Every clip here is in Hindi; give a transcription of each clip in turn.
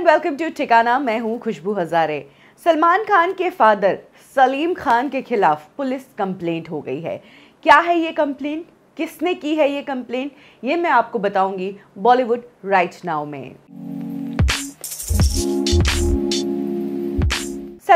एंड वेलकम टू ठिकाना मैं हूं खुशबू हजारे सलमान खान के फादर सलीम खान के खिलाफ पुलिस कंप्लेंट हो गई है क्या है ये कंप्लेंट किसने की है ये कंप्लेंट ये मैं आपको बताऊंगी बॉलीवुड राइट नाउ में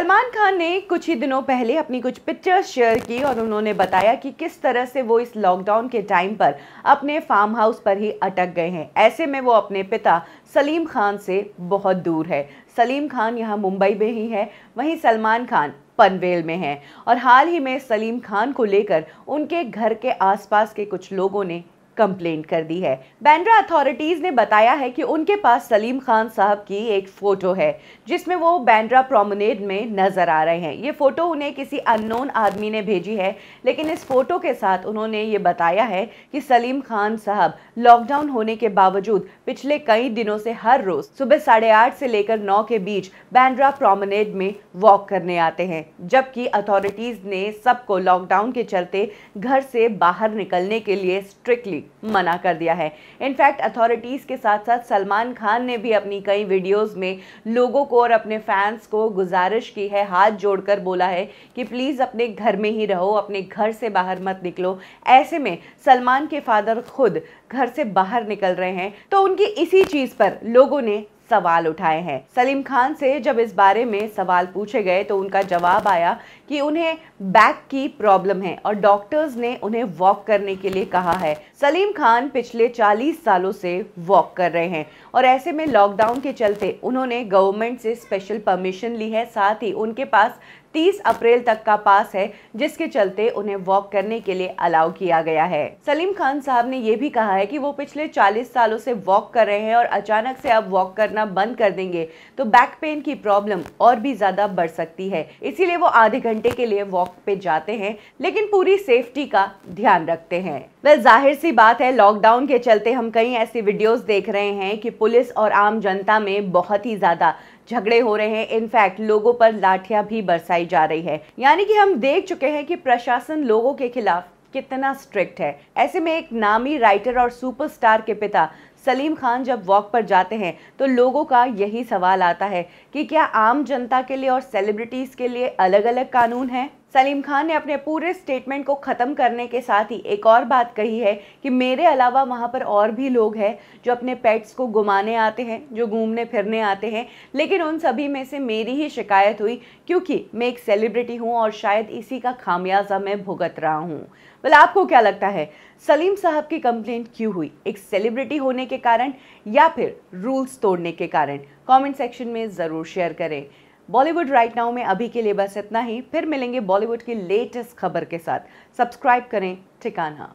सलमान खान ने कुछ ही दिनों पहले अपनी कुछ पिक्चर्स शेयर की और उन्होंने बताया कि किस तरह से वो इस लॉकडाउन के टाइम पर अपने फार्म हाउस पर ही अटक गए हैं ऐसे में वो अपने पिता सलीम खान से बहुत दूर है सलीम खान यहाँ मुंबई में ही है वहीं सलमान खान पनवेल में हैं और हाल ही में सलीम खान को लेकर उनके घर के आसपास के कुछ लोगों ने कंप्लेंट कर दी है बैंड्रा अथॉरिटीज़ ने बताया है कि उनके पास सलीम खान साहब की एक फ़ोटो है जिसमें वो बैंड्रा प्रोमनेड में नज़र आ रहे हैं ये फ़ोटो उन्हें किसी अननोन आदमी ने भेजी है लेकिन इस फ़ोटो के साथ उन्होंने ये बताया है कि सलीम खान साहब लॉकडाउन होने के बावजूद पिछले कई दिनों से हर रोज़ सुबह साढ़े आठ से लेकर नौ के बीच बैंड्रा प्रोमनेड में वॉक करने आते हैं जबकि अथॉरिटीज़ ने सबको लॉकडाउन के चलते घर से बाहर निकलने के लिए स्ट्रिक्टली मना कर दिया है इनफैक्ट अथॉरिटीज़ के साथ साथ सलमान खान ने भी अपनी कई वीडियोज़ में लोगों को और अपने फैंस को गुजारिश की है हाथ जोड़कर बोला है कि प्लीज़ अपने घर में ही रहो अपने घर से बाहर मत निकलो ऐसे में सलमान के फादर खुद घर से बाहर निकल रहे हैं तो उनकी इसी चीज़ पर लोगों ने सवाल उठाए हैं सलीम खान से जब इस बारे में सवाल पूछे गए तो उनका जवाब आया कि उन्हें बैक की प्रॉब्लम है और डॉक्टर्स ने उन्हें वॉक करने के लिए कहा है सलीम खान पिछले 40 सालों से वॉक कर रहे हैं और ऐसे में लॉकडाउन के चलते उन्होंने गवर्नमेंट से स्पेशल परमिशन ली है साथ ही उनके पास 30 अप्रैल तक का पास है जिसके चलते उन्हें वॉक करने के लिए अलाउ किया गया है सलीम खान साहब ने ये भी कहा है कि वो पिछले 40 सालों से वॉक कर रहे हैं और अचानक से अब वॉक करना बंद कर देंगे तो बैक पेन की प्रॉब्लम और भी ज्यादा बढ़ सकती है इसीलिए वो आधे घंटे के लिए वॉक पे जाते हैं लेकिन पूरी सेफ्टी का ध्यान रखते हैं वेल well, जाहिर सी बात है लॉकडाउन के चलते हम कई ऐसी वीडियोस देख रहे हैं कि पुलिस और आम जनता में बहुत ही ज़्यादा झगड़े हो रहे हैं इनफैक्ट लोगों पर लाठियां भी बरसाई जा रही है यानी कि हम देख चुके हैं कि प्रशासन लोगों के खिलाफ कितना स्ट्रिक्ट है ऐसे में एक नामी राइटर और सुपरस्टार के पिता सलीम खान जब वॉक पर जाते हैं तो लोगों का यही सवाल आता है कि क्या आम जनता के लिए और सेलिब्रिटीज़ के लिए अलग अलग कानून हैं सलीम खान ने अपने पूरे स्टेटमेंट को ख़त्म करने के साथ ही एक और बात कही है कि मेरे अलावा वहाँ पर और भी लोग हैं जो अपने पेट्स को घुमाने आते हैं जो घूमने फिरने आते हैं लेकिन उन सभी में से मेरी ही शिकायत हुई क्योंकि मैं एक सेलिब्रिटी हूँ और शायद इसी का खामियाजा मैं भुगत रहा हूँ वेल आपको क्या लगता है सलीम साहब की कंप्लेंट क्यों हुई एक सेलिब्रिटी होने के कारण या फिर रूल्स तोड़ने के कारण कमेंट सेक्शन में ज़रूर शेयर करें बॉलीवुड राइट नाउ में अभी के लिए बस इतना ही फिर मिलेंगे बॉलीवुड की लेटेस्ट खबर के साथ सब्सक्राइब करें ठिकाना